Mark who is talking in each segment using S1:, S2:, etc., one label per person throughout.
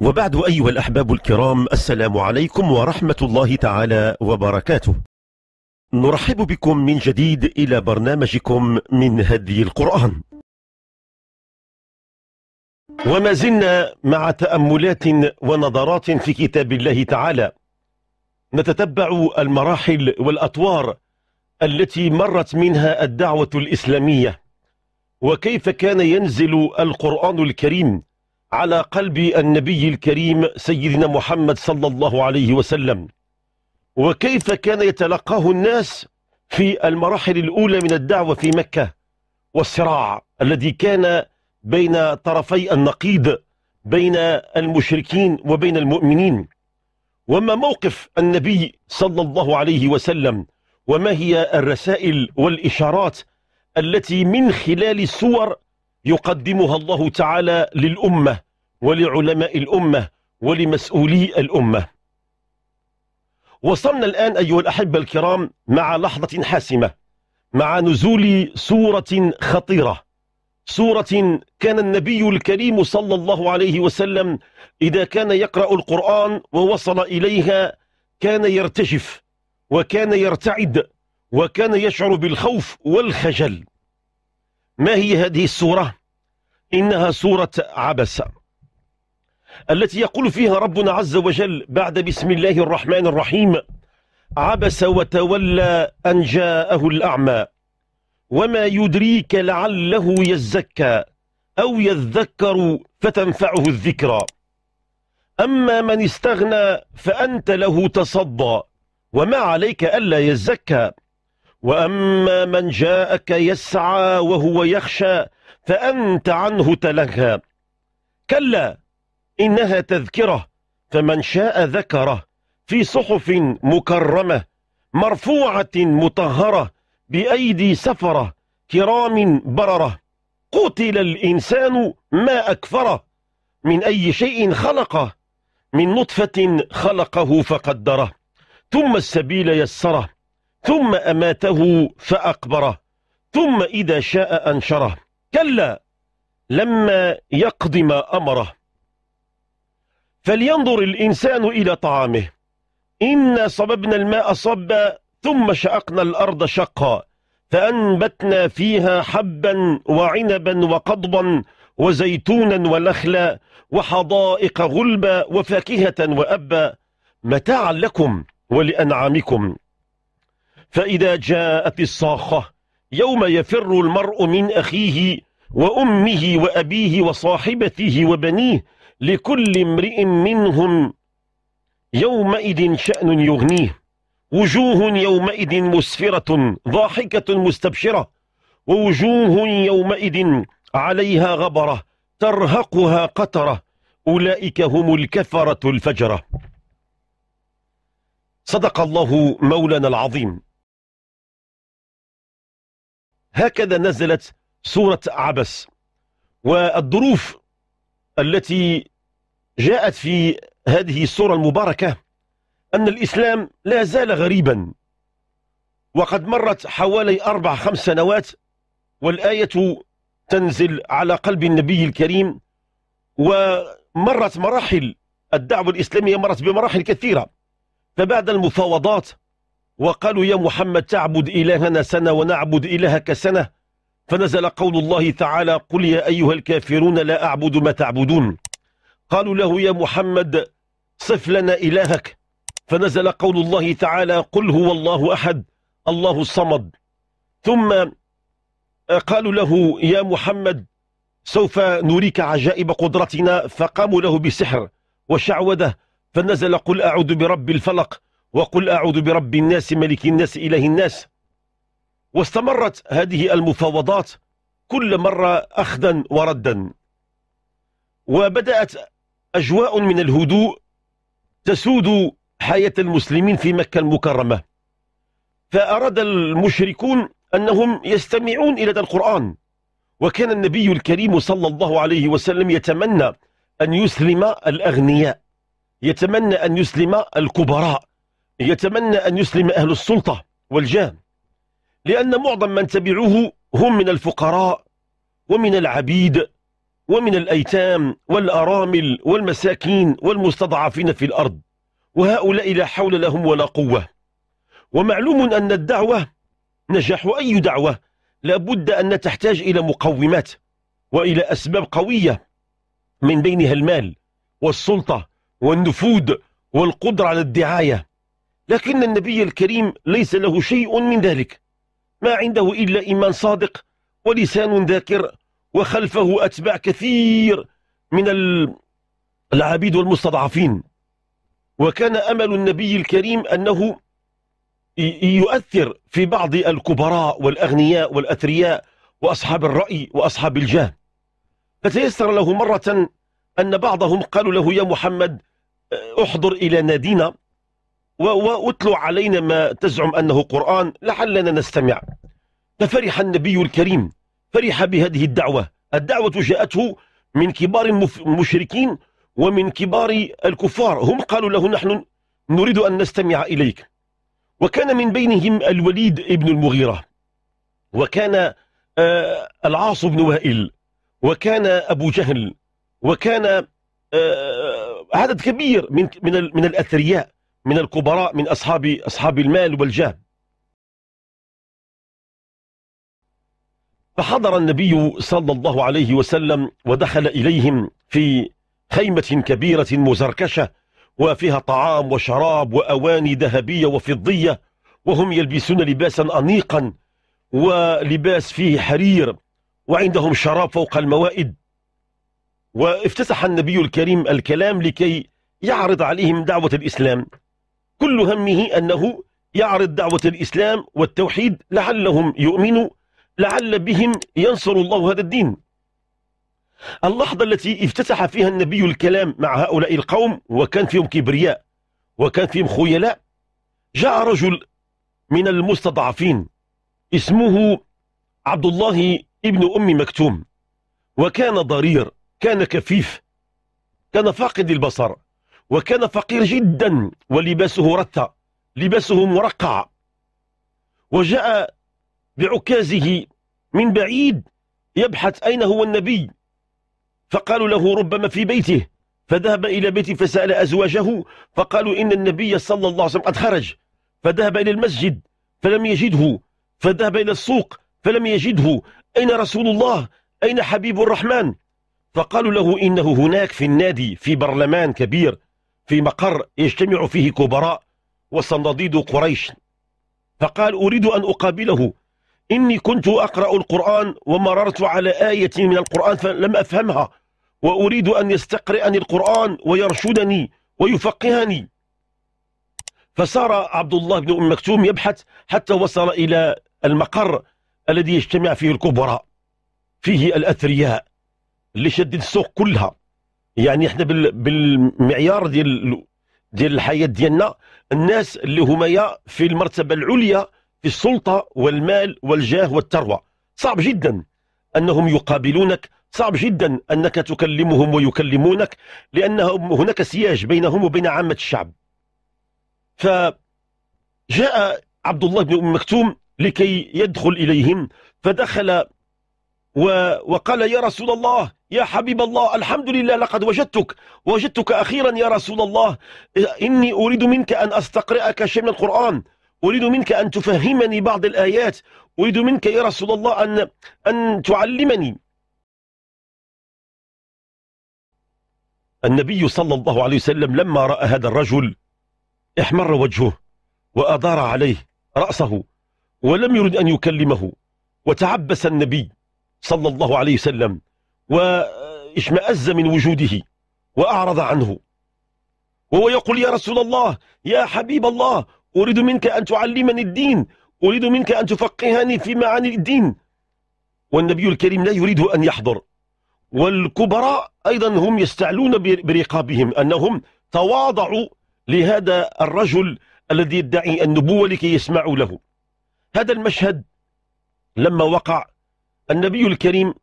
S1: وبعد أيها الأحباب الكرام السلام عليكم ورحمة الله تعالى وبركاته نرحب بكم من جديد إلى برنامجكم من هدي القرآن وما زلنا مع تأملات ونظرات في كتاب الله تعالى نتتبع المراحل والأطوار التي مرت منها الدعوة الإسلامية وكيف كان ينزل القرآن الكريم على قلب النبي الكريم سيدنا محمد صلى الله عليه وسلم وكيف كان يتلقاه الناس في المراحل الأولى من الدعوة في مكة والصراع الذي كان بين طرفي النقيض بين المشركين وبين المؤمنين وما موقف النبي صلى الله عليه وسلم وما هي الرسائل والإشارات التي من خلال الصور يقدمها الله تعالى للأمة ولعلماء الأمة ولمسؤولي الأمة وصلنا الآن أيها الأحبة الكرام مع لحظة حاسمة مع نزول سورة خطيرة سورة كان النبي الكريم صلى الله عليه وسلم إذا كان يقرأ القرآن ووصل إليها كان يرتجف وكان يرتعد وكان يشعر بالخوف والخجل ما هي هذه السورة إنها سورة عبس التي يقول فيها ربنا عز وجل بعد بسم الله الرحمن الرحيم عبس وتولى أن جاءه الأعمى وما يدريك لعله يزكى أو يذكر فتنفعه الذكرى أما من استغنى فأنت له تصدى وما عليك ألا يزكى وأما من جاءك يسعى وهو يخشى فأنت عنه تلهى كلا إنها تذكرة فمن شاء ذكره في صحف مكرمة مرفوعة مطهرة بأيدي سفرة كرام بررة قتل الإنسان ما أكفره من أي شيء خلقه من نطفة خلقه فقدره ثم السبيل يسره ثم أماته فأقبره ثم إذا شاء أنشره كلا لما يقضي ما أمره فلينظر الإنسان إلى طعامه إنا صببنا الماء صبا ثم شققنا الأرض شقا فأنبتنا فيها حبا وعنبا وقضبا وزيتونا ونخلا وحدائق غلبا وفاكهة وأبا متاعا لكم ولأنعامكم فإذا جاءت الصاخة يوم يفر المرء من أخيه وأمه وأبيه وصاحبته وبنيه لكل امرئ منهم يومئذ شأن يغنيه وجوه يومئذ مسفرة ضاحكة مستبشرة ووجوه يومئذ عليها غبرة ترهقها قترة أولئك هم الكفرة الفجرة صدق الله مولانا العظيم هكذا نزلت سورة عبس والظروف التي جاءت في هذه السورة المباركة أن الإسلام لا زال غريبا وقد مرت حوالي أربع خمس سنوات والآية تنزل على قلب النبي الكريم ومرت مراحل الدعوة الإسلامية مرت بمراحل كثيرة فبعد المفاوضات وقالوا يا محمد تعبد إلهنا سنة ونعبد إلهك سنة فنزل قول الله تعالى قل يا أيها الكافرون لا أعبد ما تعبدون قالوا له يا محمد صف لنا إلهك فنزل قول الله تعالى قل هو الله أحد الله الصمد ثم آه، قالوا له يا محمد سوف نريك عجائب قدرتنا فقاموا له بسحر وشعوذه فنزل قل أعوذ برب الفلق وقل أعوذ برب الناس ملك الناس إله الناس واستمرت هذه المفاوضات كل مرة أخذا وردا وبدأت أجواء من الهدوء تسود حياة المسلمين في مكة المكرمة فأراد المشركون أنهم يستمعون إلى القرآن وكان النبي الكريم صلى الله عليه وسلم يتمنى أن يسلم الأغنياء يتمنى أن يسلم الكبراء يتمنى أن يسلم أهل السلطة والجاه لأن معظم من تبعوه هم من الفقراء ومن العبيد ومن الأيتام والأرامل والمساكين والمستضعفين في الأرض وهؤلاء لا حول لهم ولا قوة ومعلوم أن الدعوة نجاح أي دعوة لابد أن تحتاج إلى مقومات وإلى أسباب قوية من بينها المال والسلطة والنفوذ والقدرة على الدعاية لكن النبي الكريم ليس له شيء من ذلك ما عنده إلا إيمان صادق ولسان ذاكر وخلفه أتباع كثير من العبيد والمستضعفين وكان أمل النبي الكريم أنه يؤثر في بعض الكبراء والأغنياء والأثرياء وأصحاب الرأي وأصحاب الجاه فتيسر له مرة أن بعضهم قالوا له يا محمد احضر إلى نادينا واتلو علينا ما تزعم أنه قرآن لعلنا نستمع ففرح النبي الكريم فرح بهذه الدعوة الدعوة جاءته من كبار المشركين ومن كبار الكفار هم قالوا له نحن نريد أن نستمع إليك وكان من بينهم الوليد ابن المغيرة وكان آه العاص بن وائل وكان أبو جهل وكان آه عدد كبير من من من الأثرياء من الكبراء من أصحاب, أصحاب المال والجاه فحضر النبي صلى الله عليه وسلم ودخل إليهم في خيمة كبيرة مزركشة وفيها طعام وشراب وأواني ذهبية وفضية وهم يلبسون لباسا أنيقا ولباس فيه حرير وعندهم شراب فوق الموائد وافتتح النبي الكريم الكلام لكي يعرض عليهم دعوة الإسلام كل همه أنه يعرض دعوة الإسلام والتوحيد لعلهم يؤمنوا لعل بهم ينصر الله هذا الدين اللحظة التي افتتح فيها النبي الكلام مع هؤلاء القوم وكان فيهم كبرياء وكان فيهم خيلاء جاء رجل من المستضعفين اسمه عبد الله ابن أم مكتوم وكان ضرير كان كفيف كان فاقد البصر وكان فقير جدا ولباسه رتى لباسه مرقع وجاء بعكازه من بعيد يبحث أين هو النبي فقالوا له ربما في بيته فذهب إلى بيته فسأل أزواجه فقالوا إن النبي صلى الله عليه وسلم قد خرج فذهب إلى المسجد فلم يجده فذهب إلى السوق فلم يجده أين رسول الله أين حبيب الرحمن فقالوا له إنه هناك في النادي في برلمان كبير في مقر يجتمع فيه كبراء وصناديد قريش فقال أريد أن أقابله إني كنت أقرأ القرآن ومررت على آية من القرآن فلم أفهمها وأريد أن يستقرئني القرآن ويرشدني ويفقهني فسار عبد الله بن أم مكتوم يبحث حتى وصل إلى المقر الذي يجتمع فيه الكبراء فيه الأثرياء اللي شدد السوق كلها يعني احنا بالمعيار ديال ديال الحياه ديالنا الناس اللي هما في المرتبه العليا في السلطه والمال والجاه والثروه صعب جدا انهم يقابلونك صعب جدا انك تكلمهم ويكلمونك لان هناك سياج بينهم وبين عامه الشعب فجاء عبد الله بن ام مكتوم لكي يدخل اليهم فدخل وقال يا رسول الله يا حبيب الله الحمد لله لقد وجدتك وجدتك أخيرا يا رسول الله إني أريد منك أن أستقرئك شيء من القرآن أريد منك أن تفهمني بعض الآيات أريد منك يا رسول الله أن, أن تعلمني النبي صلى الله عليه وسلم لما رأى هذا الرجل احمر وجهه وأدار عليه رأسه ولم يرد أن يكلمه وتعبس النبي صلى الله عليه وسلم واشمأز من وجوده وأعرض عنه وهو يقول يا رسول الله يا حبيب الله أريد منك أن تعلمني الدين أريد منك أن تفقهني في معاني الدين والنبي الكريم لا يريد أن يحضر والكبراء أيضا هم يستعلون برقابهم أنهم تواضعوا لهذا الرجل الذي يدعي النبوة لكي يسمعوا له هذا المشهد لما وقع النبي الكريم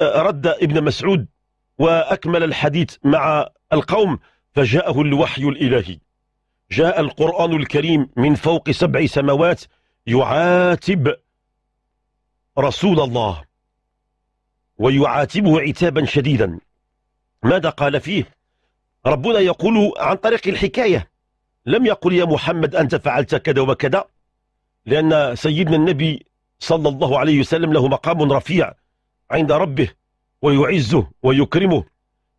S1: آه، رد ابن مسعود وأكمل الحديث مع القوم فجاءه الوحي الإلهي جاء القرآن الكريم من فوق سبع سماوات يعاتب رسول الله ويعاتبه عتابا شديدا ماذا قال فيه ربنا يقول عن طريق الحكاية لم يقل يا محمد أنت فعلت كذا وكذا لأن سيدنا النبي صلى الله عليه وسلم له مقام رفيع عند ربه ويعزه ويكرمه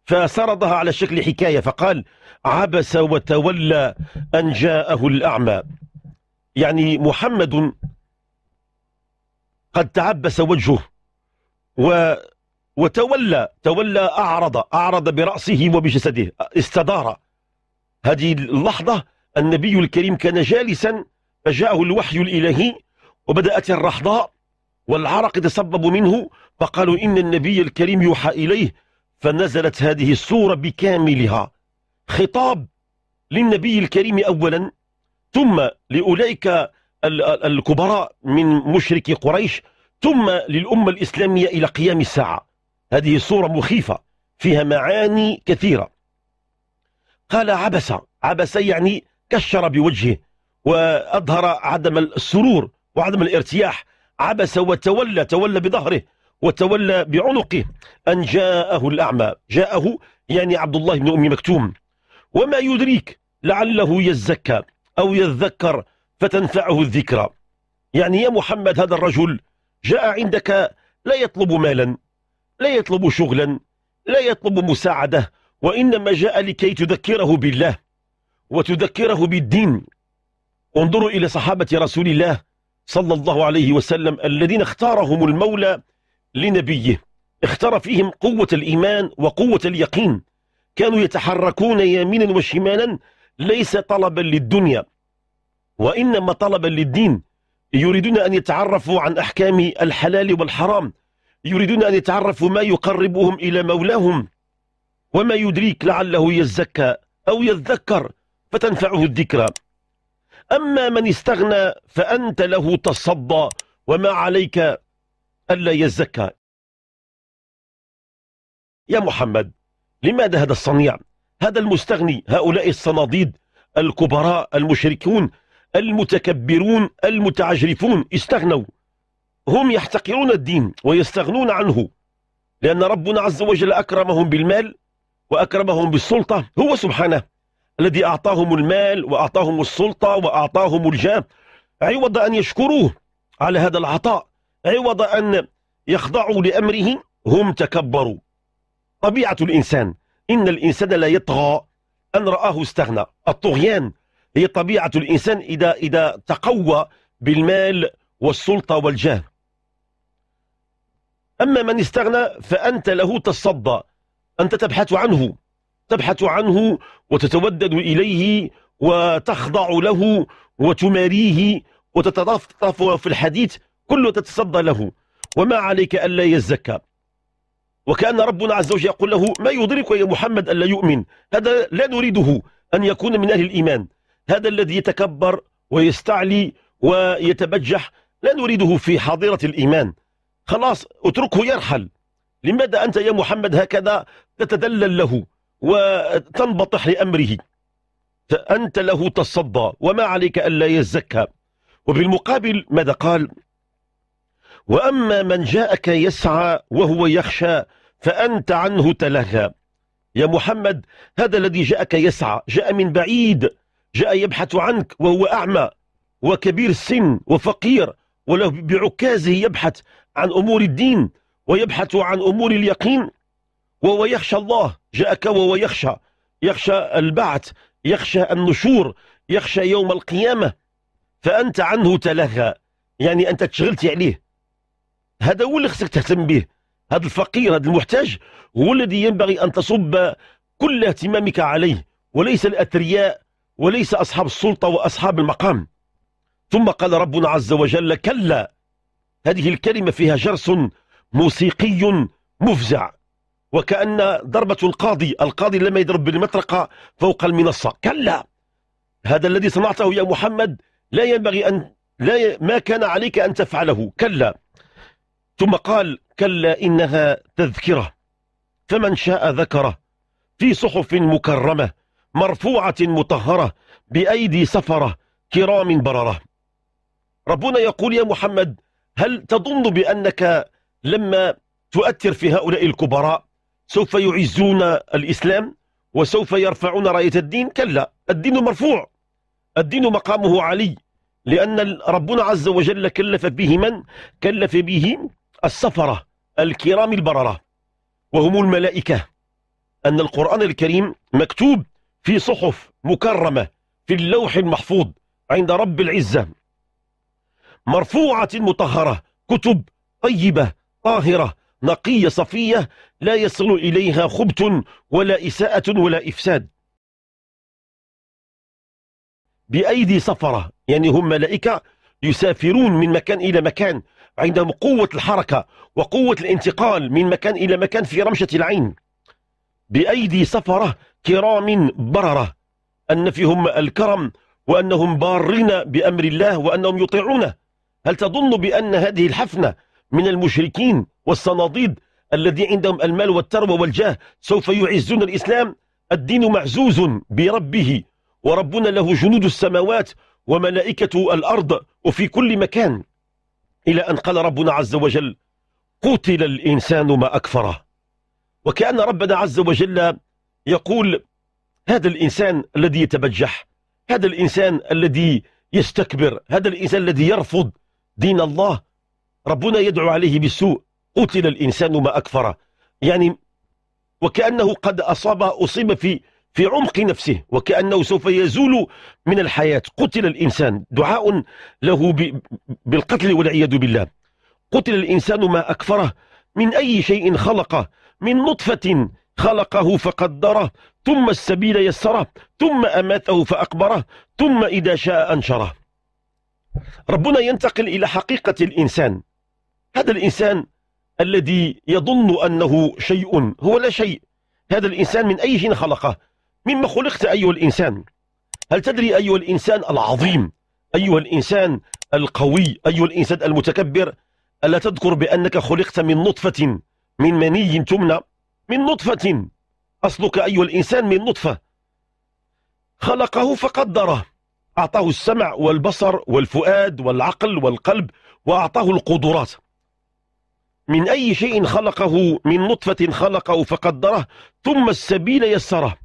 S1: فسردها على شكل حكاية فقال عبس وتولى أن جاءه الأعمى يعني محمد قد تعبس وجهه و وتولى تولى أعرض أعرض برأسه وبجسده استدار هذه اللحظة النبي الكريم كان جالسا فجاءه الوحي الإلهي وبدأت الرحضاء والعرق تسبب منه فقالوا إن النبي الكريم يوحى إليه فنزلت هذه السورة بكاملها خطاب للنبي الكريم أولا ثم لأولئك الكبراء من مشرك قريش ثم للأمة الإسلامية إلى قيام الساعة هذه السورة مخيفة فيها معاني كثيرة قال عبس عبس يعني كشر بوجهه وأظهر عدم السرور وعدم الارتياح عبس وتولى تولى بظهره وتولى بعنقه أن جاءه الأعمى جاءه يعني عبد الله بن أم مكتوم وما يدريك لعله يزكى أو يذكر فتنفعه الذكرى يعني يا محمد هذا الرجل جاء عندك لا يطلب مالا لا يطلب شغلا لا يطلب مساعدة وإنما جاء لكي تذكره بالله وتذكره بالدين انظروا إلى صحابة رسول الله صلى الله عليه وسلم الذين اختارهم المولى لنبيه اختار فيهم قوة الإيمان وقوة اليقين كانوا يتحركون يمينا وشمالا ليس طلبا للدنيا وإنما طلبا للدين يريدون أن يتعرفوا عن أحكام الحلال والحرام يريدون أن يتعرفوا ما يقربهم إلى مولاهم وما يدريك لعله يزكى أو يذكر فتنفعه الذكرى أما من استغنى فأنت له تصدى وما عليك ألا يزكى يا محمد لماذا هذا الصنيع هذا المستغني هؤلاء الصناديد الكبراء المشركون المتكبرون المتعجرفون استغنوا هم يحتقرون الدين ويستغنون عنه لأن ربنا عز وجل أكرمهم بالمال وأكرمهم بالسلطة هو سبحانه الذي أعطاهم المال وأعطاهم السلطة وأعطاهم الجاه عوض أن يشكروه على هذا العطاء عوض أن يخضعوا لأمره هم تكبروا طبيعة الإنسان إن الإنسان لا يطغى أن رآه استغنى الطغيان هي طبيعة الإنسان إذا, إذا تقوى بالمال والسلطة والجاه أما من استغنى فأنت له تصدى أنت تبحث عنه تبحث عنه وتتودد إليه وتخضع له وتماريه وتتطفطف في الحديث كله تتصدى له وما عليك ألا يزكى وكأن ربنا عز وجل يقول له ما يدرك يا محمد ألا يؤمن هذا لا نريده أن يكون من أهل الإيمان هذا الذي يتكبر ويستعلي ويتبجح لا نريده في حاضرة الإيمان خلاص اتركه يرحل لماذا أنت يا محمد هكذا تتدلل له وتنبطح لأمره فأنت له تصدى وما عليك ألا يزكى وبالمقابل ماذا قال وأما من جاءك يسعى وهو يخشى فأنت عنه تلهى يا محمد هذا الذي جاءك يسعى جاء من بعيد جاء يبحث عنك وهو أعمى وكبير السن وفقير وله بعكازه يبحث عن أمور الدين ويبحث عن أمور اليقين وهو يخشى الله جاءك وهو يخشى يخشى البعث يخشى النشور يخشى يوم القيامة فأنت عنه تلهى يعني أنت تشغلتي عليه هذا هو اللي خصك تهتم به هذا الفقير هذا المحتاج هو الذي ينبغي أن تصب كل اهتمامك عليه وليس الأثرياء وليس أصحاب السلطة وأصحاب المقام ثم قال ربنا عز وجل كلا هذه الكلمة فيها جرس موسيقي مفزع وكأن ضربة القاضي القاضي لما يضرب بالمطرقة فوق المنصة كلا هذا الذي صنعته يا محمد لا ينبغي أن لا ي... ما كان عليك أن تفعله كلا ثم قال كلا إنها تذكرة فمن شاء ذكره في صحف مكرمة مرفوعة مطهرة بأيدي سفرة كرام بررة ربنا يقول يا محمد هل تظن بأنك لما تؤثر في هؤلاء الكبراء سوف يعزون الإسلام وسوف يرفعون راية الدين كلا الدين مرفوع الدين مقامه علي لأن ربنا عز وجل كلف به من كلف به السفرة الكرام البررة وهم الملائكة أن القرآن الكريم مكتوب في صحف مكرمة في اللوح المحفوظ عند رب العزة مرفوعة مطهرة كتب طيبة طاهرة نقية صفية لا يصل إليها خبث ولا إساءة ولا إفساد بأيدي سفرة يعني هم ملائكة يسافرون من مكان إلى مكان عندهم قوة الحركة وقوة الانتقال من مكان إلى مكان في رمشة العين بأيدي سفرة كرام بررة أن فيهم الكرم وأنهم بارين بأمر الله وأنهم يطيعونه هل تظن بأن هذه الحفنة من المشركين والصناديد الذي عندهم المال والثروة والجاه سوف يعزون الإسلام الدين معزوز بربه وربنا له جنود السماوات وملائكة الأرض وفي كل مكان إلى أن قال ربنا عز وجل قتل الإنسان ما أكفره وكأن ربنا عز وجل يقول هذا الإنسان الذي يتبجح هذا الإنسان الذي يستكبر هذا الإنسان الذي يرفض دين الله ربنا يدعو عليه بالسوء قتل الإنسان ما أكفره يعني وكأنه قد أصاب أصيب في في عمق نفسه وكأنه سوف يزول من الحياة قتل الإنسان دعاء له بالقتل والعياذ بالله قتل الإنسان ما أكفره من أي شيء خلقه من نطفة خلقه فقدره ثم السبيل يسره ثم أماته فأقبره ثم إذا شاء أنشره ربنا ينتقل إلى حقيقة الإنسان هذا الإنسان الذي يظن أنه شيء هو لا شيء هذا الإنسان من أي شيء خلقه مما خلقت أيها الإنسان هل تدري أيها الإنسان العظيم أيها الإنسان القوي أيها الإنسان المتكبر ألا تذكر بأنك خلقت من نطفة من مني تمنى من نطفة أصلك أيها الإنسان من نطفة خلقه فقدره أعطاه السمع والبصر والفؤاد والعقل والقلب وأعطاه القدرات من أي شيء خلقه من نطفة خلقه فقدره ثم السبيل يسره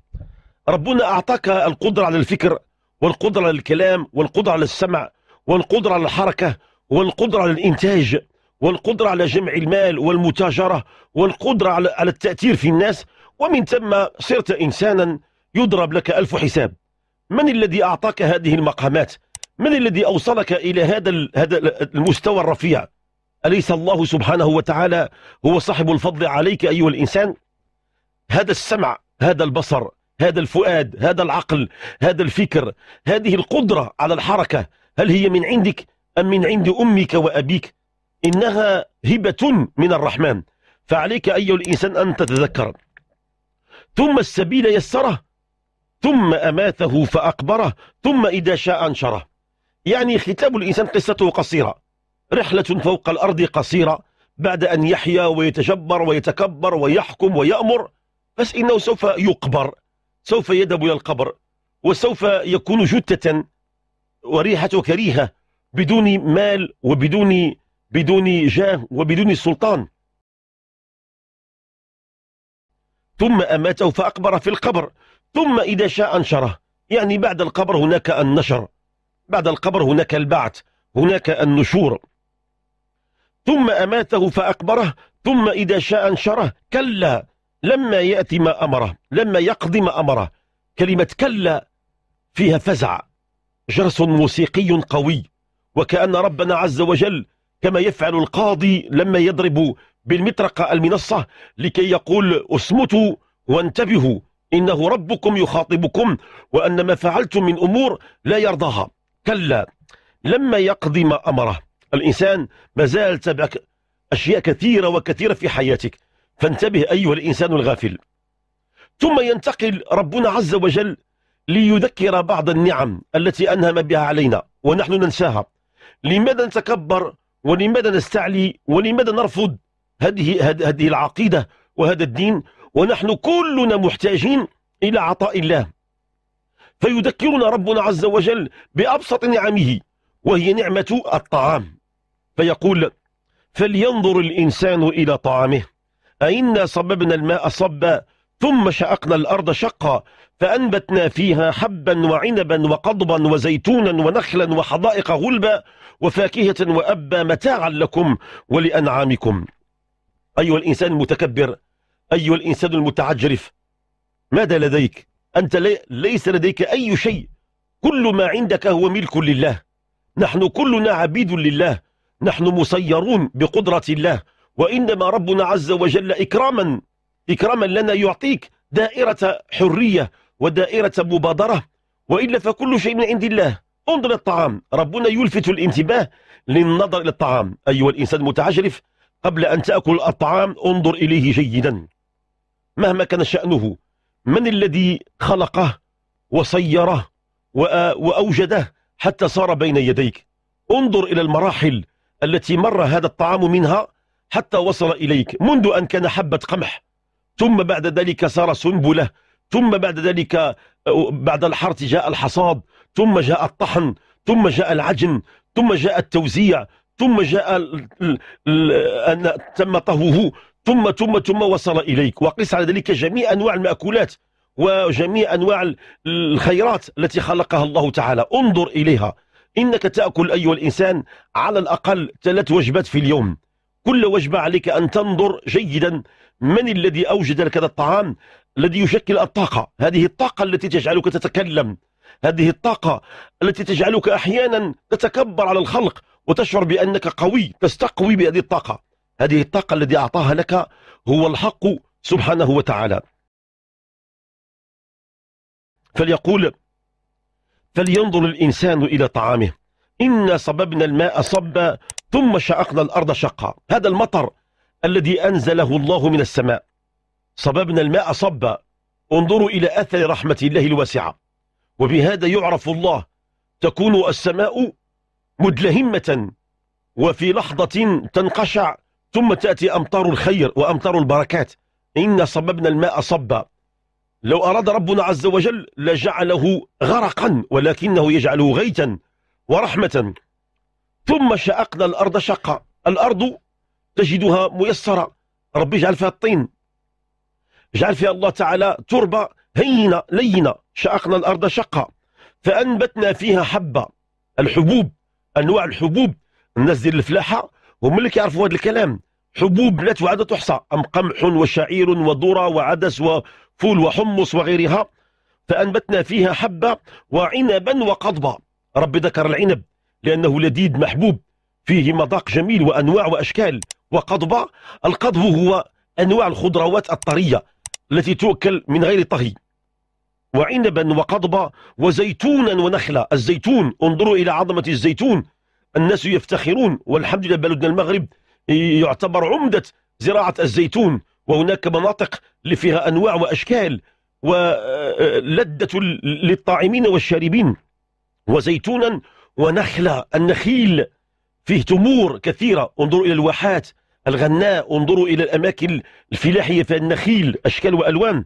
S1: ربنا أعطاك القدرة على الفكر والقدرة على الكلام والقدرة على السمع والقدرة على الحركة والقدرة على الإنتاج والقدرة على جمع المال والمتاجرة والقدرة على التأثير في الناس ومن ثم صرت إنسانا يضرب لك ألف حساب من الذي أعطاك هذه المقامات من الذي أوصلك إلى هذا هذا المستوى الرفيع أليس الله سبحانه وتعالى هو صاحب الفضل عليك أيها الإنسان هذا السمع هذا البصر هذا الفؤاد هذا العقل هذا الفكر هذه القدرة على الحركة هل هي من عندك أم من عند أمك وأبيك إنها هبة من الرحمن فعليك أيها الإنسان أن تتذكر ثم السبيل يسره ثم أماته فأقبره ثم إذا شاء أنشره يعني ختاب الإنسان قصته قصيرة رحلة فوق الأرض قصيرة بعد أن يحيا ويتجبر ويتكبر ويحكم ويأمر بس إنه سوف يقبر سوف يذهب إلى القبر وسوف يكون جتة وريحة كريهة بدون مال وبدون بدون جاه وبدون سلطان ثم أماته فأقبر في القبر ثم إذا شاء أنشره يعني بعد القبر هناك النشر بعد القبر هناك البعث هناك النشور ثم أماته فأقبره ثم إذا شاء أنشره كلا لما يأتي ما أمره لما يقضي ما أمره كلمة كلا فيها فزع جرس موسيقي قوي وكأن ربنا عز وجل كما يفعل القاضي لما يضرب بالمطرقة المنصة لكي يقول اسمتوا وانتبهوا إنه ربكم يخاطبكم وأن ما فعلتم من أمور لا يرضاها كلا لما يقضي ما أمره الإنسان مازال تبعك أشياء كثيرة وكثيرة في حياتك فانتبه أيها الإنسان الغافل ثم ينتقل ربنا عز وجل ليذكر بعض النعم التي أنهم بها علينا ونحن ننساها لماذا نتكبر ولماذا نستعلي ولماذا نرفض هذه هذه العقيدة وهذا الدين ونحن كلنا محتاجين إلى عطاء الله فيذكرنا ربنا عز وجل بأبسط نعمه وهي نعمة الطعام فيقول فلينظر الإنسان إلى طعامه أئنا صببنا الماء صبا ثم شققنا الأرض شقا فأنبتنا فيها حبا وعنبا وقضبا وزيتونا ونخلا وحدائق غلبا وفاكهة وأبا متاعا لكم ولأنعامكم أيها الإنسان المتكبر أيها الإنسان المتعجرف ماذا لديك؟ أنت لي... ليس لديك أي شيء كل ما عندك هو ملك لله نحن كلنا عبيد لله نحن مسيرون بقدرة الله وإنما ربنا عز وجل إكراما إكراما لنا يعطيك دائرة حرية ودائرة مبادرة وإلا فكل شيء من عند الله انظر الطعام ربنا يلفت الانتباه للنظر إلى الطعام أيها الإنسان المتعجرف قبل أن تأكل الطعام انظر إليه جيدا مهما كان شأنه من الذي خلقه وصيره وأوجده حتى صار بين يديك انظر إلى المراحل التي مر هذا الطعام منها حتى وصل إليك منذ أن كان حبة قمح ثم بعد ذلك صار سنبلة ثم بعد ذلك بعد الحرث جاء الحصاد ثم جاء الطحن ثم جاء العجن ثم جاء التوزيع ثم جاء أن تم طهوه ثم ثم ثم وصل إليك وقس على ذلك جميع أنواع المأكولات وجميع أنواع الخيرات التي خلقها الله تعالى انظر إليها إنك تأكل أيها الإنسان على الأقل ثلاث وجبات في اليوم كل وجبة عليك أن تنظر جيدا من الذي أوجد لك هذا الطعام الذي يشكل الطاقة هذه الطاقة التي تجعلك تتكلم هذه الطاقة التي تجعلك أحيانا تتكبر على الخلق وتشعر بأنك قوي تستقوي بهذه الطاقة هذه الطاقة الذي أعطاها لك هو الحق سبحانه وتعالى فليقول فلينظر الإنسان إلى طعامه إنا صببنا الماء صبا ثم شققنا الأرض شقا هذا المطر الذي أنزله الله من السماء صببنا الماء صبا انظروا إلى أثر رحمة الله الواسعة وبهذا يعرف الله تكون السماء مدلهمة وفي لحظة تنقشع ثم تأتي أمطار الخير وأمطار البركات إنا صببنا الماء صبا لو أراد ربنا عز وجل لجعله غرقا ولكنه يجعله غيتا ورحمة ثم شأقنا الأرض شقا الأرض تجدها ميسرة ربي اجعل فيها الطين جعل فيها الله تعالى تربة هينة لينة شأقنا الأرض شقا فأنبتنا فيها حبة الحبوب أنواع الحبوب الناس الفلاحة هما اللي كيعرفوا هذا الكلام حبوب لا تعد تحصى أم قمح وشعير وذرة وعدس و... فول وحمص وغيرها فأنبتنا فيها حبة وعنبا وقضبا رب ذكر العنب لأنه لذيذ محبوب فيه مذاق جميل وأنواع وأشكال وقضبة القضب هو أنواع الخضروات الطرية التي تؤكل من غير طهي وعنبا وقضبا وزيتونا ونخلة الزيتون انظروا إلى عظمة الزيتون الناس يفتخرون والحمد لله بلدنا المغرب يعتبر عمدة زراعة الزيتون وهناك مناطق اللي فيها أنواع وأشكال ولذه للطاعمين والشاربين وزيتونا ونخلة النخيل فيه تمور كثيرة انظروا إلى الواحات الغناء انظروا إلى الأماكن الفلاحية في النخيل أشكال وألوان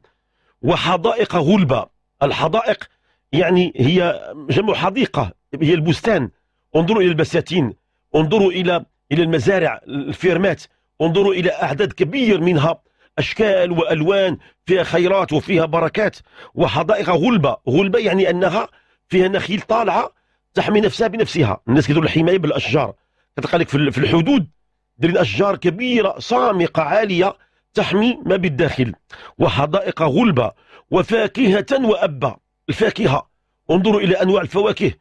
S1: وحدائق غلبة الحدائق يعني هي جمع حديقة هي البستان انظروا إلى البساتين انظروا إلى إلى المزارع الفيرمات انظروا إلى أعداد كبير منها أشكال وألوان فيها خيرات وفيها بركات وحدائق غلبة غلبة يعني أنها فيها نخيل طالعة تحمي نفسها بنفسها الناس كيديروا الحماية بالأشجار كتلقى لك في الحدود دايرين أشجار كبيرة صامقة عالية تحمي ما بالداخل وحدائق غلبة وفاكهة وأبا الفاكهة انظروا إلى أنواع الفواكه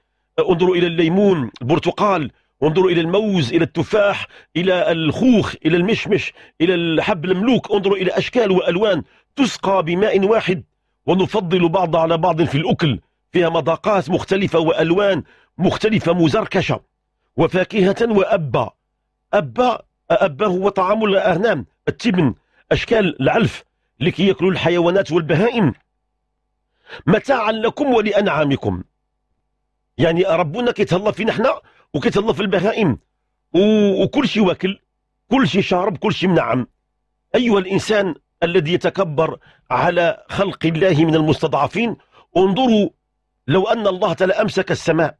S1: انظروا إلى الليمون البرتقال انظروا إلى الموز إلى التفاح إلى الخوخ إلى المشمش إلى الحب الملوك انظروا إلى أشكال وألوان تسقى بماء واحد ونفضل بعض على بعض في الأكل فيها مذاقات مختلفة وألوان مختلفة مزركشة وفاكهة وأبا أبا أبا هو طعام الأهنام التبن أشكال العلف لكي يأكلوا الحيوانات والبهائم متاعا لكم ولأنعامكم يعني ربنا كيتهلا فينا حنا وكتهلا في البهائم وكل شيء واكل كل شيء شارب كل شيء منعم أيها الإنسان الذي يتكبر على خلق الله من المستضعفين انظروا لو أن الله تعالى أمسك السماء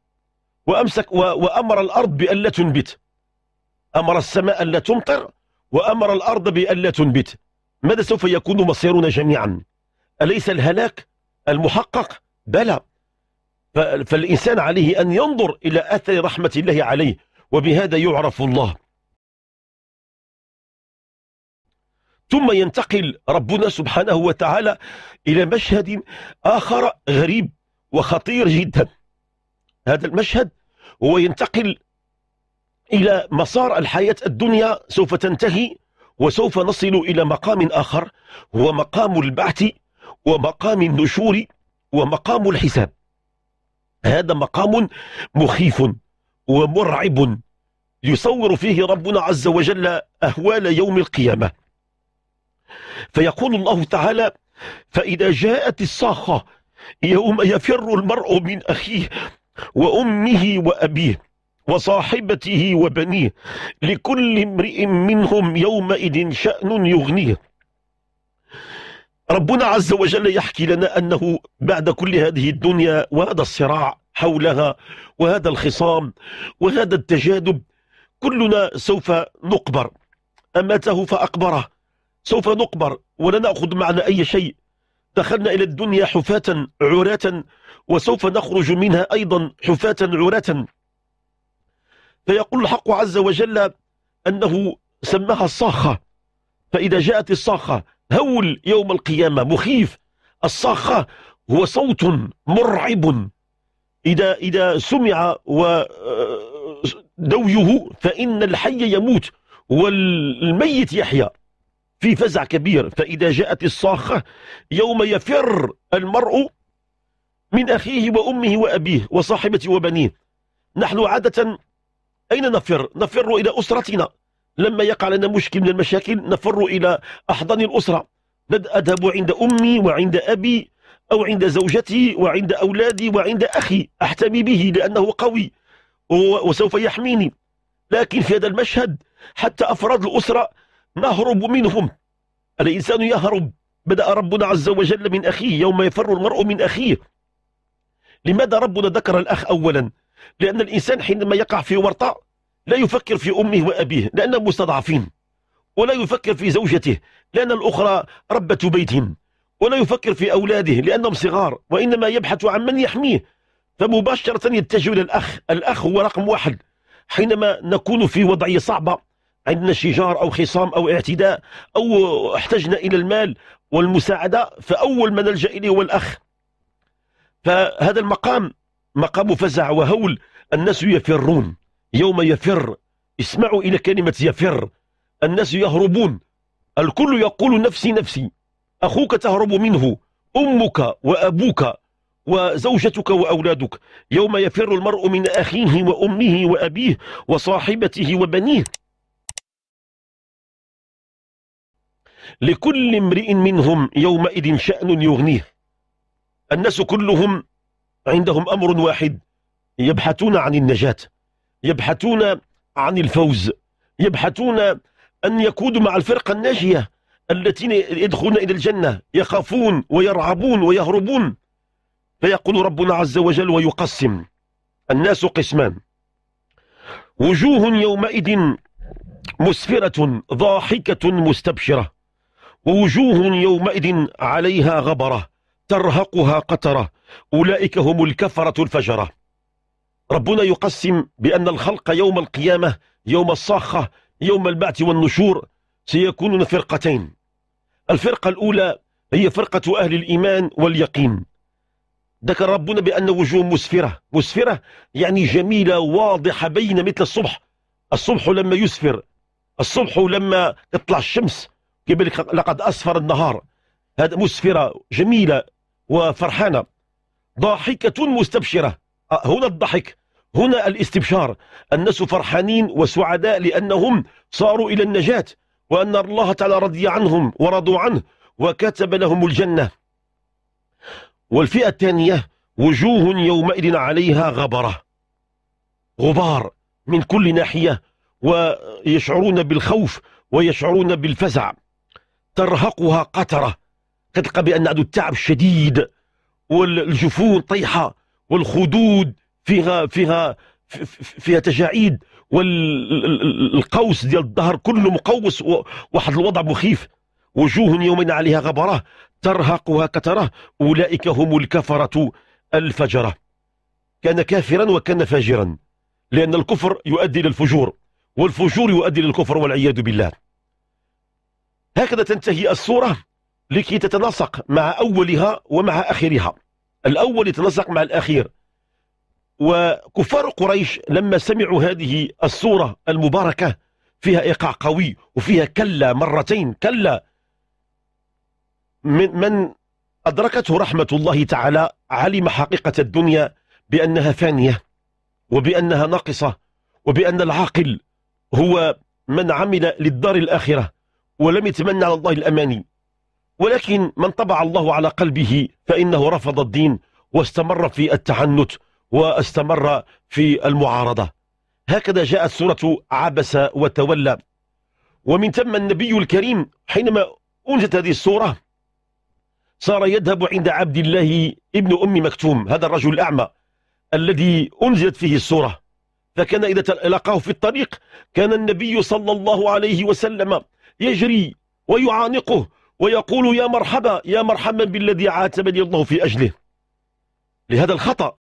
S1: وأمسك وأمر الأرض بأن لا تنبت أمر السماء أن لا تمطر وأمر الأرض بأن لا تنبت ماذا سوف يكون مصيرنا جميعا أليس الهلاك المحقق بلى فالإنسان عليه أن ينظر إلى أثر رحمة الله عليه وبهذا يعرف الله ثم ينتقل ربنا سبحانه وتعالى إلى مشهد آخر غريب وخطير جدا هذا المشهد هو ينتقل إلى مسار الحياة الدنيا سوف تنتهي وسوف نصل إلى مقام آخر هو مقام البعث ومقام النشور ومقام الحساب هذا مقام مخيف ومرعب يصور فيه ربنا عز وجل أهوال يوم القيامة فيقول الله تعالى فإذا جاءت الصاخة يوم يفر المرء من أخيه وأمه وأبيه وصاحبته وبنيه لكل امرئ منهم يومئذ شأن يغنيه ربنا عز وجل يحكي لنا أنه بعد كل هذه الدنيا وهذا الصراع حولها وهذا الخصام وهذا التجاذب كلنا سوف نقبر أماته فأقبره سوف نقبر ولا نأخذ معنا أي شيء دخلنا إلى الدنيا حفاة عراة وسوف نخرج منها أيضا حفاة عراة فيقول الحق عز وجل أنه سماها الصاخة فإذا جاءت الصاخة هول يوم القيامة مخيف الصاخة هو صوت مرعب إذا, إذا سمع ودويه آه، فإن الحي يموت والميت يحيا في فزع كبير فإذا جاءت الصاخة يوم يفر المرء من أخيه وأمه وأبيه وصاحبته وبنيه نحن عادة أين نفر؟ نفر إلى أسرتنا لما يقع لنا مشكل من المشاكل نفر إلى أحضان الأسرة أذهب عند أمي وعند أبي أو عند زوجتي وعند أولادي وعند أخي أحتمي به لأنه قوي وسوف يحميني لكن في هذا المشهد حتى أفراد الأسرة نهرب منهم الإنسان يهرب بدأ ربنا عز وجل من أخيه يوم يفر المرء من أخيه لماذا ربنا ذكر الأخ أولا لأن الإنسان حينما يقع في ورطة لا يفكر في أمه وأبيه لأنهم مستضعفين ولا يفكر في زوجته لأن الأخرى ربة بيتهم ولا يفكر في أولاده لأنهم صغار وإنما يبحث عن من يحميه فمباشرة يتجه إلى الأخ الأخ هو رقم واحد حينما نكون في وضعية صعبة عندنا شجار أو خصام أو اعتداء أو احتجنا إلى المال والمساعدة فأول من نلجأ إليه هو الأخ فهذا المقام مقام فزع وهول الناس يفرون يوم يفر اسمعوا إلى كلمة يفر الناس يهربون الكل يقول نفسي نفسي أخوك تهرب منه أمك وأبوك وزوجتك وأولادك يوم يفر المرء من أخيه وأمه وأبيه وصاحبته وبنيه لكل امرئ منهم يومئذ شأن يغنيه الناس كلهم عندهم أمر واحد يبحثون عن النجاة يبحثون عن الفوز يبحثون أن يكونوا مع الفرقة الناجية الذين يدخلون إلى الجنة يخافون ويرعبون ويهربون فيقول ربنا عز وجل ويقسم الناس قسمان وجوه يومئذ مسفرة ضاحكة مستبشرة ووجوه يومئذ عليها غبرة ترهقها قترة أولئك هم الكفرة الفجرة ربنا يقسم بأن الخلق يوم القيامة يوم الصاخة يوم البعث والنشور سيكونون فرقتين الفرقة الأولى هي فرقة أهل الإيمان واليقين ذكر ربنا بأن وجوه مسفرة مسفرة يعني جميلة واضحة بين مثل الصبح الصبح لما يسفر الصبح لما تطلع الشمس كذلك لقد أسفر النهار هذا مسفرة جميلة وفرحانة ضاحكة مستبشرة آه، هنا الضحك هنا الاستبشار الناس فرحانين وسعداء لأنهم صاروا إلى النجاة وأن الله تعالى رضي عنهم ورضوا عنه وكتب لهم الجنة والفئة الثانية وجوه يومئذ عليها غبرة غبار من كل ناحية ويشعرون بالخوف ويشعرون بالفزع ترهقها قترة كتلقى بأن عدو التعب شديد والجفون طيحة والخدود فيها فيها فيها تجاعيد والقوس ديال الظهر كله مقوس واحد الوضع مخيف وجوه يومين عليها غبره ترهقها كتره اولئك هم الكفره الفجره كان كافرا وكان فاجرا لان الكفر يؤدي الى الفجور والفجور يؤدي للكفر والعياذ بالله هكذا تنتهي الصوره لكي تتناسق مع اولها ومع اخرها الأول يتلصق مع الأخير وكفار قريش لما سمعوا هذه الصورة المباركة فيها إيقاع قوي وفيها كلا مرتين كلا من, من أدركته رحمة الله تعالى علم حقيقة الدنيا بأنها فانية وبأنها ناقصة وبأن العاقل هو من عمل للدار الآخرة ولم يتمنى على الله الأماني ولكن من طبع الله على قلبه فإنه رفض الدين واستمر في التعنت واستمر في المعارضة هكذا جاءت سورة عبس وتولى ومن ثم النبي الكريم حينما أنزلت هذه السورة صار يذهب عند عبد الله ابن أم مكتوم هذا الرجل الأعمى الذي أنزلت فيه السورة فكان إذا تلقاه في الطريق كان النبي صلى الله عليه وسلم يجري ويعانقه ويقول يا مرحبا يا مرحبا بالذي عاتبني الله في أجله لهذا الخطأ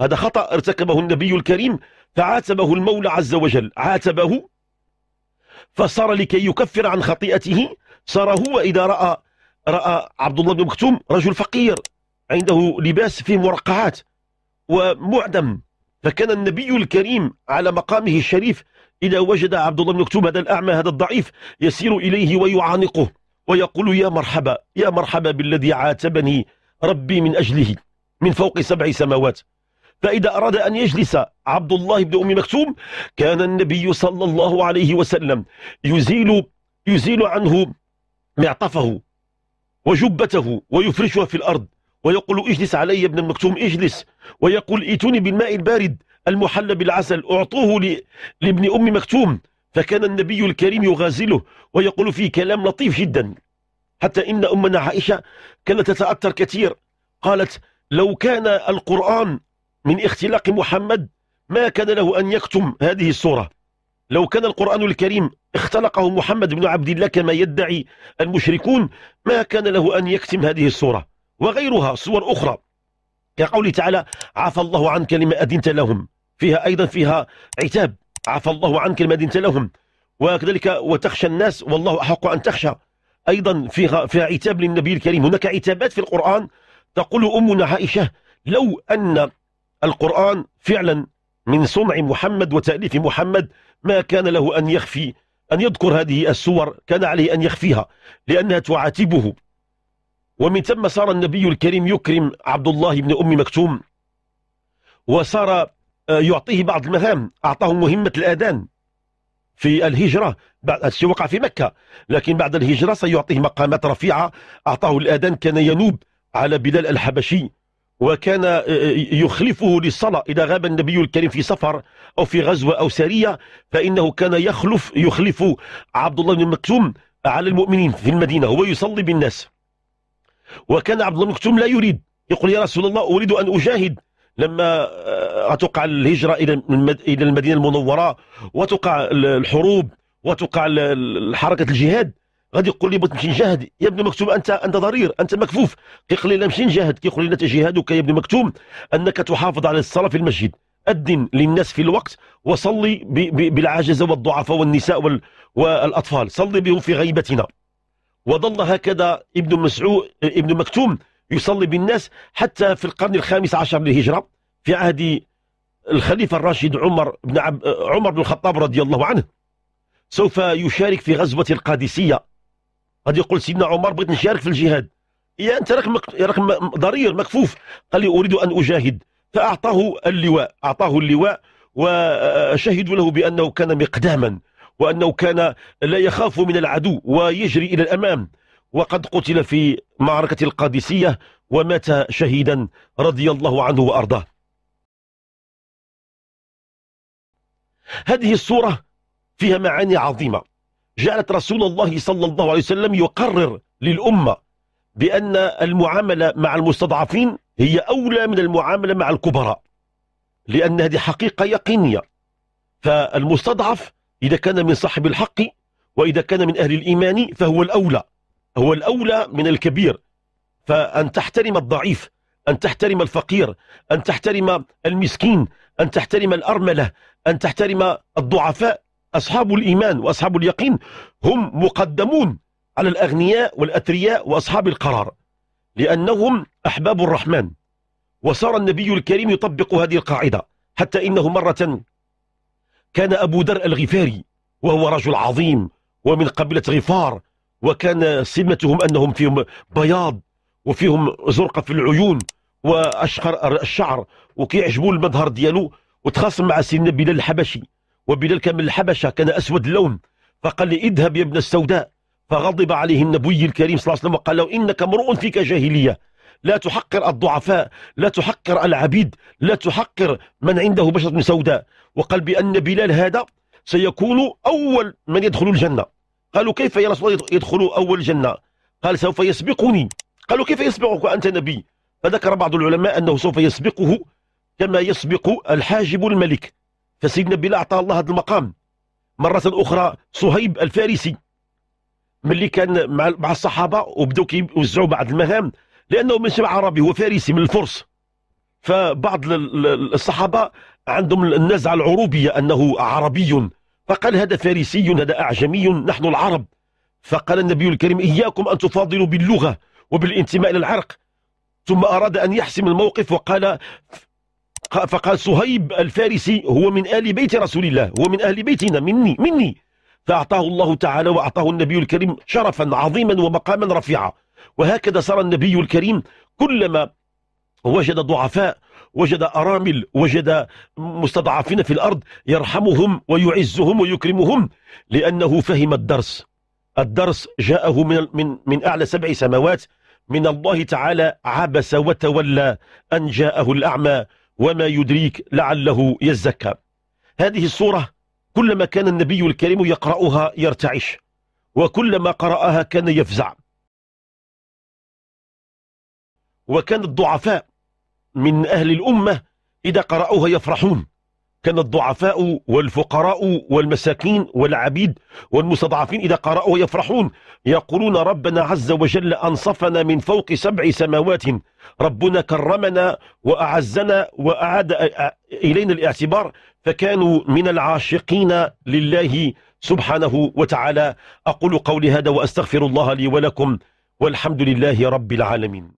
S1: هذا خطأ ارتكبه النبي الكريم فعاتبه المولى عز وجل عاتبه فصار لكي يكفر عن خطيئته صار هو إذا رأى رأى عبد الله بن مكتوم رجل فقير عنده لباس فيه مرقعات ومعدم فكان النبي الكريم على مقامه الشريف إذا وجد عبد الله بن مكتوم هذا الأعمى هذا الضعيف يسير إليه ويعانقه ويقول يا مرحبا يا مرحبا بالذي عاتبني ربي من أجله من فوق سبع سماوات فإذا أراد أن يجلس عبد الله بن أم مكتوم كان النبي صلى الله عليه وسلم يزيل يزيل عنه معطفه وجبته ويفرشها في الأرض ويقول اجلس علي ابن مكتوم اجلس ويقول ائتوني بالماء البارد المحلى بالعسل أعطوه لابن أم مكتوم فكان النبي الكريم يغازله ويقول فيه كلام لطيف جدا حتى إن أمنا عائشة كانت تتأثر كثير قالت لو كان القرآن من اختلاق محمد ما كان له أن يكتم هذه الصورة لو كان القرآن الكريم اختلقه محمد بن عبد الله كما يدعي المشركون ما كان له أن يكتم هذه الصورة وغيرها صور أخرى كقوله تعالى عفى الله عنك لما أذنت لهم فيها أيضا فيها عتاب عفى الله عنك لما المدينة لهم وكذلك وتخشى الناس والله أحق أن تخشى أيضا فيها, فيها عتاب للنبي الكريم هناك عتابات في القرآن تقول أمنا عائشة لو أن القرآن فعلا من صنع محمد وتأليف محمد ما كان له أن يخفي أن يذكر هذه السور كان عليه أن يخفيها لأنها تعاتبه ومن ثم صار النبي الكريم يكرم عبد الله بن أم مكتوم وصار آه، يعطيه بعض المهام أعطاه مهمة الأذان في الهجرة بعد الشيء وقع في مكة لكن بعد الهجرة سيعطيه مقامات رفيعة أعطاه الأذان كان ينوب على بلال الحبشي وكان آه، آه، يخلفه للصلاة إذا غاب النبي الكريم في سفر أو في غزوة أو سرية فإنه كان يخلف يخلف عبد الله بن مكتوم على المؤمنين في المدينة هو يصلي بالناس وكان عبد الله بن مكتوم لا يريد يقول يا رسول الله أريد أن أجاهد لما آه، تقع الهجرة إلى المدينة المنورة وتقع الحروب وتقع حركة الجهاد غادي يقول لي بغيت نمشي نجاهد يا ابن مكتوم انت انت ضرير انت مكفوف كيقول لا نمشي نجاهد كيقول لي جهادك يا ابن مكتوم انك تحافظ على الصلاه في المسجد أذن للناس في الوقت وصلي بالعاجزة والضعفاء والنساء والأطفال صلي بهم في غيبتنا وظل هكذا ابن مسعود ابن مكتوم يصلي بالناس حتى في القرن الخامس عشر للهجرة في عهد الخليفة الراشد عمر بن عب عمر بن الخطاب رضي الله عنه سوف يشارك في غزوة القادسية قد يقول سيدنا عمر بغيت نشارك في الجهاد يا إيه، أنت راك مك... راك ضرير مكفوف قال لي أريد أن أجاهد فأعطاه اللواء أعطاه اللواء وشهدوا له بأنه كان مقداما وأنه كان لا يخاف من العدو ويجري إلى الأمام وقد قتل في معركة القادسية ومات شهيدا رضي الله عنه وأرضاه هذه الصورة فيها معاني عظيمة جعلت رسول الله صلى الله عليه وسلم يقرر للأمة بأن المعاملة مع المستضعفين هي أولى من المعاملة مع الكبراء لأن هذه حقيقة يقينية فالمستضعف إذا كان من صاحب الحق وإذا كان من أهل الإيمان فهو الأولى هو الأولى من الكبير فأن تحترم الضعيف أن تحترم الفقير أن تحترم المسكين أن تحترم الأرملة أن تحترم الضعفاء أصحاب الإيمان وأصحاب اليقين هم مقدمون على الأغنياء والأثرياء وأصحاب القرار لأنهم أحباب الرحمن وصار النبي الكريم يطبق هذه القاعدة حتى إنه مرة كان أبو درء الغفاري وهو رجل عظيم ومن قبيلة غفار وكان سمتهم أنهم فيهم بياض وفيهم زرقة في العيون وأشقر الشعر وكيعجبوا المظهر ديالو وتخاصم مع سيدنا بلال الحبشي وبلال كان من الحبشة كان أسود اللون فقال لي اذهب يا ابن السوداء فغضب عليه النبي الكريم صلى الله عليه وسلم وقال له إنك امرؤ فيك جاهلية لا تحقر الضعفاء لا تحقر العبيد لا تحقر من عنده بشرة سوداء وقال بأن بلال هذا سيكون أول من يدخل الجنة قالوا كيف يا رسول الله يدخل أول الجنة قال سوف يسبقني قالوا كيف يسبقك وانت نبي فذكر بعض العلماء أنه سوف يسبقه كما يسبق الحاجب الملك فسيدنا بلال أعطاه الله هذا المقام مرة أخرى صهيب الفارسي ملي كان مع الصحابة وبداو كيوزعوا بعض المهام لأنه من شبع عربي هو فارسي من الفرس فبعض الصحابة عندهم النزعة العروبية أنه عربي فقال هذا فارسي هذا أعجمي نحن العرب فقال النبي الكريم إياكم أن تفاضلوا باللغة وبالانتماء للعرق ثم أراد أن يحسم الموقف وقال فقال صهيب الفارسي هو من آل بيت رسول الله هو من أهل بيتنا مني مني فأعطاه الله تعالى وأعطاه النبي الكريم شرفا عظيما ومقاما رفيعا وهكذا صار النبي الكريم كلما وجد ضعفاء وجد أرامل وجد مستضعفين في الأرض يرحمهم ويعزهم ويكرمهم لأنه فهم الدرس الدرس جاءه من, من, من أعلى سبع سماوات من الله تعالى عبس وتولى أن جاءه الأعمى وما يدريك لعله يزكى هذه الصورة كلما كان النبي الكريم يقرأها يرتعش وكلما قرأها كان يفزع وكان الضعفاء من أهل الأمة إذا قرأوها يفرحون كان الضعفاء والفقراء والمساكين والعبيد والمستضعفين إذا قرأوها يفرحون يقولون ربنا عز وجل أنصفنا من فوق سبع سماوات ربنا كرمنا وأعزنا وأعاد إلينا الاعتبار فكانوا من العاشقين لله سبحانه وتعالى أقول قولي هذا وأستغفر الله لي ولكم والحمد لله رب العالمين